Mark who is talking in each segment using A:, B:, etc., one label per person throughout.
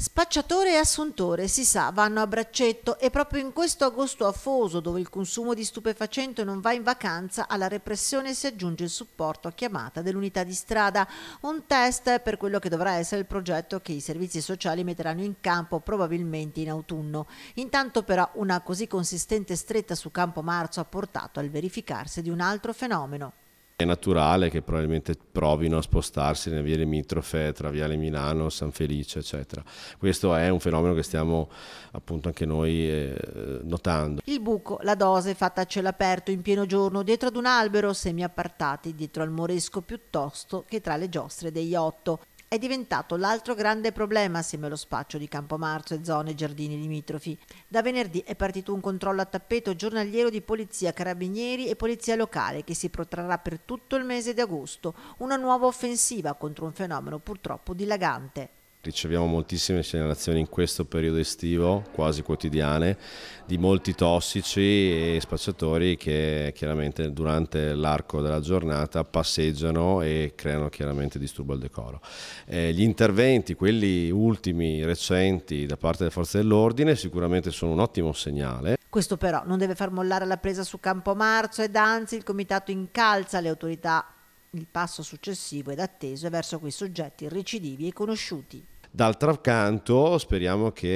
A: Spacciatore e assuntore, si sa, vanno a braccetto e proprio in questo agosto afoso, dove il consumo di stupefacente non va in vacanza, alla repressione si aggiunge il supporto a chiamata dell'unità di strada, un test per quello che dovrà essere il progetto che i servizi sociali metteranno in campo probabilmente in autunno. Intanto però una così consistente stretta su campo marzo ha portato al verificarsi di un altro fenomeno.
B: È naturale che probabilmente provino a spostarsi nelle vie limitrofe tra Viale Milano, San Felice, eccetera. Questo è un fenomeno che stiamo appunto anche noi eh, notando.
A: Il buco, la dose fatta a cielo aperto in pieno giorno dietro ad un albero, semi appartati dietro al moresco piuttosto che tra le giostre degli otto è diventato l'altro grande problema assieme allo spaccio di Campomarzo e zone e giardini limitrofi. Da venerdì è partito un controllo a tappeto giornaliero di polizia, carabinieri e polizia locale che si protrarrà per tutto il mese di agosto, una nuova offensiva contro un fenomeno purtroppo dilagante
B: riceviamo moltissime segnalazioni in questo periodo estivo, quasi quotidiane, di molti tossici e spacciatori che chiaramente durante l'arco della giornata passeggiano e creano chiaramente disturbo al decoro. Eh, gli interventi, quelli ultimi, recenti, da parte delle forze dell'ordine sicuramente sono un ottimo segnale.
A: Questo però non deve far mollare la presa su Campomarzo ed anzi il comitato incalza le autorità il passo successivo ed atteso è verso quei soggetti recidivi e
B: conosciuti. D'altro canto speriamo che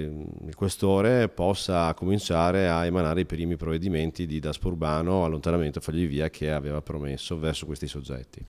B: eh, il questore possa cominciare a emanare i primi provvedimenti di Daspo Urbano allontanamento e via che aveva promesso verso questi soggetti.